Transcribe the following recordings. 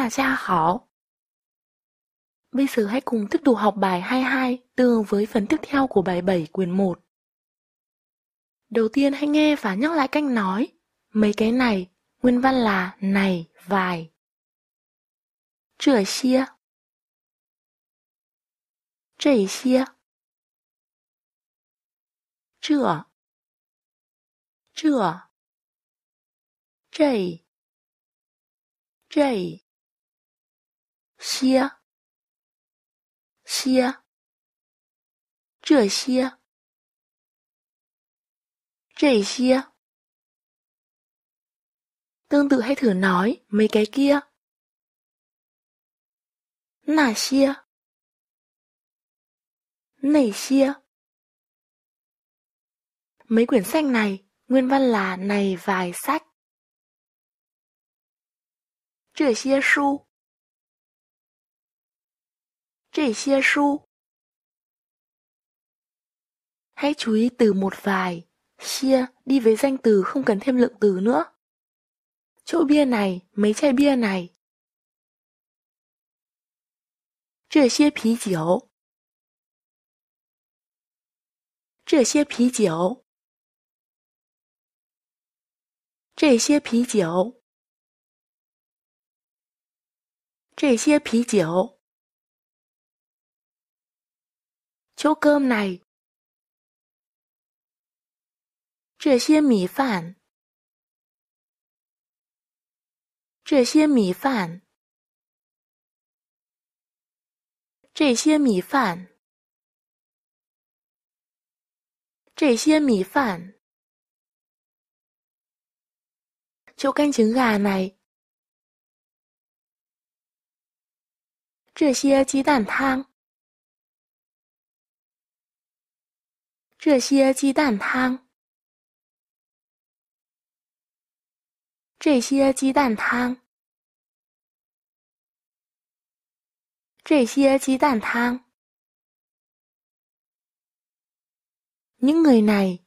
大家好 Bây giờ hãy cùng tiếp tục học bài 22 tương với phần tiếp theo của bài 7 quyển 1. Đầu tiên hãy nghe và nhắc lại cách nói. Mấy cái này, nguyên văn là này, vài. Chữa xia Chảy xia Chữa Chữa Chảy Chảy 些些这些这些。Tương tự hãy thử nói mấy cái kia. Nà xia Nảy xia Mấy quyển sách này, nguyên văn là này vài sách. Chữa xia su 这些书。Hãy chú ý từ một vài, xia đi với danh từ không cần thêm lượng từ nữa. Chỗ bia này, mấy chai bia này. Trưa xia phí chiếu. Trưa xia phí chiếu. Trưa xia phí chiếu. Trưa xia phí chiếu. 就搿些米饭。这些米饭。这些米饭。这些米饭。就搿些蛋奶，这些鸡蛋湯。这些鸡蛋汤，这些鸡蛋汤，这些鸡蛋汤。những người này，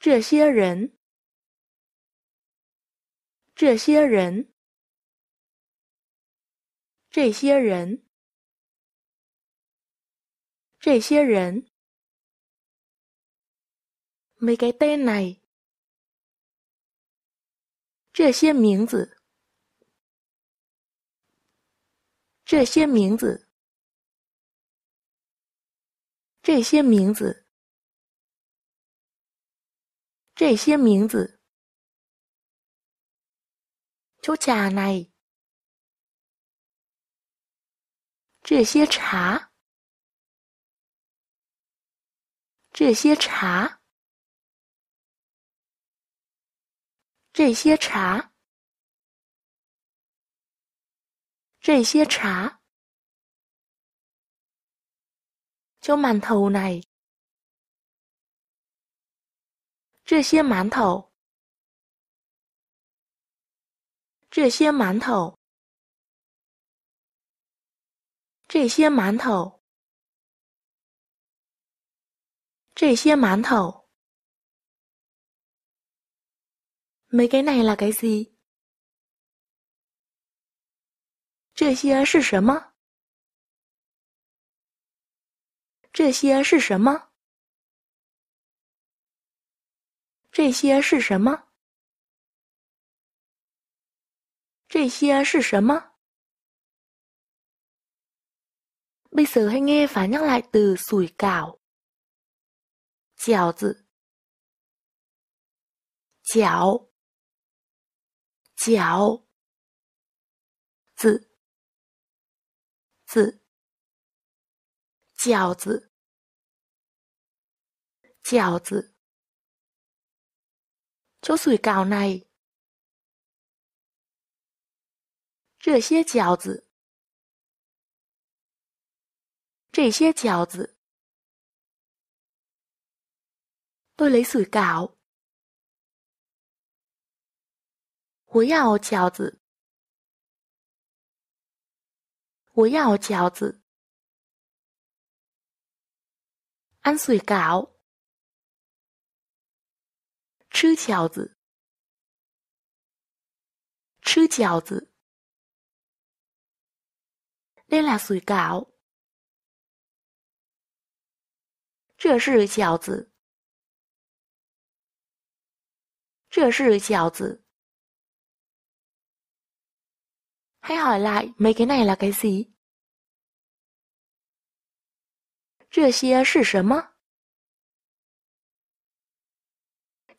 这些人，这些人，这些人。这些人，没这些名字，这些名字，这些名字，这些名字，这些奶。这些茶。这些茶，这些茶，这些茶，就馒头来。这些馒头，这些馒头，这些馒头。这些馒头。Mấy cái này là cái gì? 这些是什么？这些是什么？这些是什么？这些是什么？Bây giờ hãy nghe và nhắc lại từ sủi cảo. 饺子，饺，饺，子，子，饺子，饺子，就是高内。这些饺子，这些饺子。tôi lấy sủi cảo. ăn sủi cảo. Chứ chào tử. Chứ chào tử. Đây là sủi cảo. Chưa sư chào tử. 这是小子。Hãy hỏi lại mấy cái này là cái gì? 这些是什么？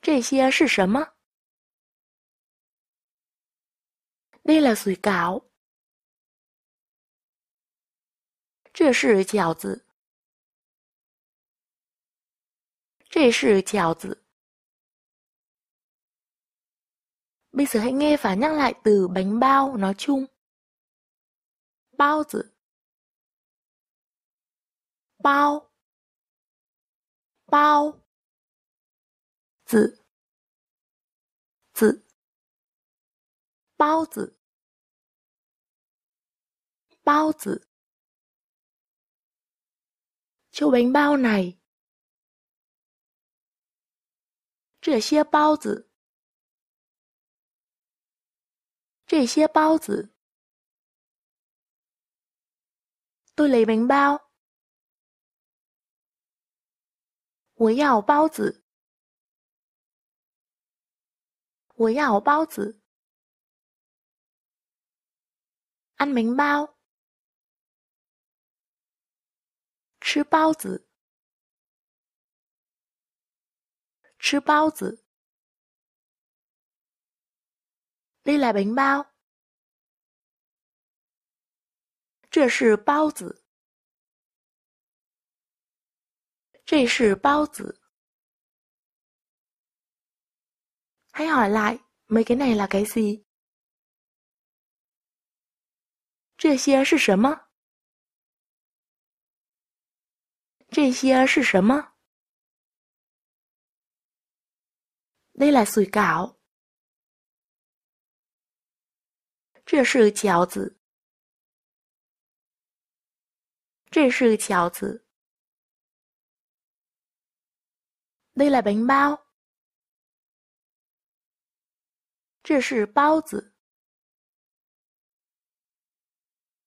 这些是什么？Đây là sủi cảo。这是饺子。这是饺子。Bây giờ hãy nghe và nhắc lại từ bánh bao nói chung. Bao tử Bao Bao Tử Tử Bao tử Bao tử chiếc bánh bao này 这些包子这些包子，对是明包。我要包子，我要包子，安明包，吃包子，吃包子。đây là bánh bao. bao，这是包子，这是包子。Hãy hỏi lại, mấy cái này là cái gì? 这些是什么？这些是什么？đây là sủi cảo. 这是饺子，这是饺子。这是包子，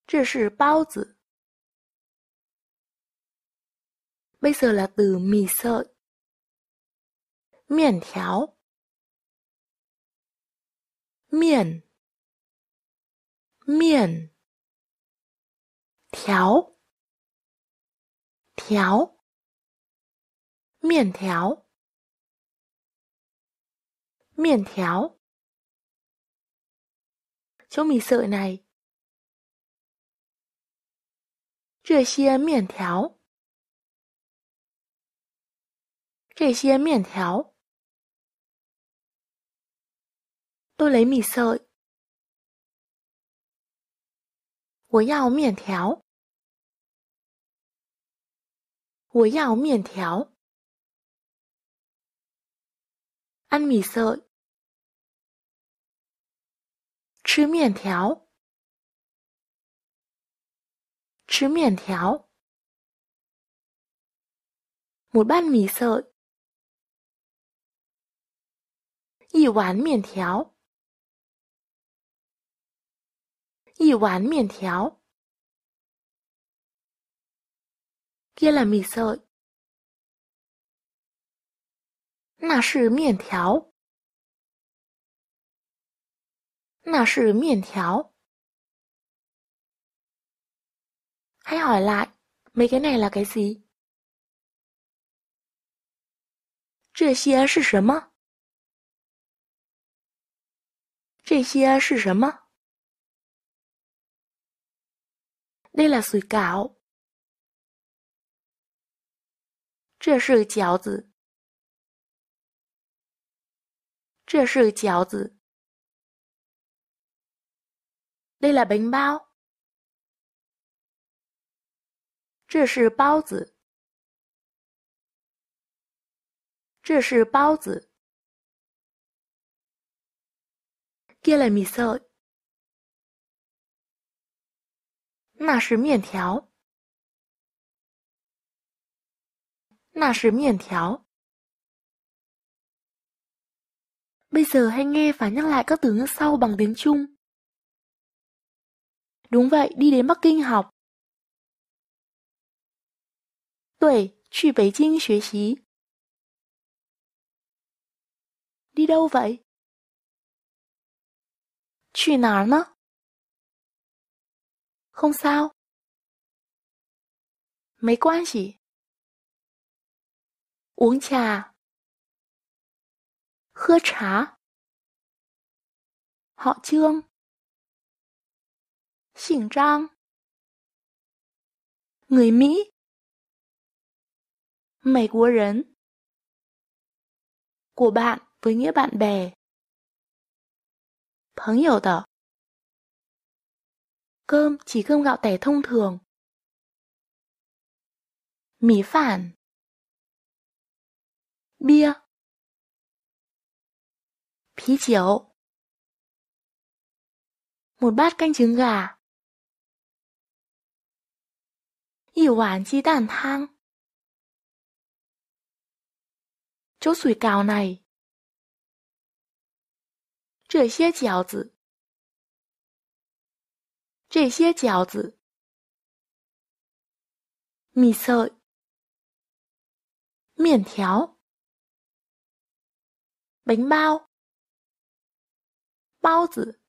这是包子。白色的米色面条面。面，条，条，面条，面条。Chỗ mì sợi này. Chuyện xia miền tháo. Chuyện xia miền tháo. Tôi lấy mì sợi. 我要面条。我要面条。安 n m 吃面条。吃面条。m ộ 米色。一碗面条。一碗面条。Tiramisu，那是面条，那是面条。Hãy hỏi lại, mấy cái này là cái gì? 这些是什么？这些是什么？đây là sủi cảo. Đây là cháo tử. Đây là cháo tử. Đây là bánh bao. Đây là bao tử. Đây là bao tử. Kia là mì sợi. 那是面条，那是面条。Bây giờ hãy nghe và nhắc lại các từ ngữ sau bằng tiếng Trung. Đúng vậy, đi đến Bắc Kinh học. 对，去北京学习。Đi đâu vậy? 去哪儿呢？không sao. Mấy quan gì? Uống trà. Khưa trà. Họ trương. Xỉn trang. Người Mỹ. Mấy quốc rấn. Của bạn với nghĩa bạn bè. Bạn 朋友的 Cơm chỉ cơm gạo tẻ thông thường. Mì phản. Bia. Phí chiếu. Một bát canh trứng gà. Yì hoàn chi đàn thang. Chỗ sủi cào này. Trời xia chéo 这些饺子、米色面条、面包、包子。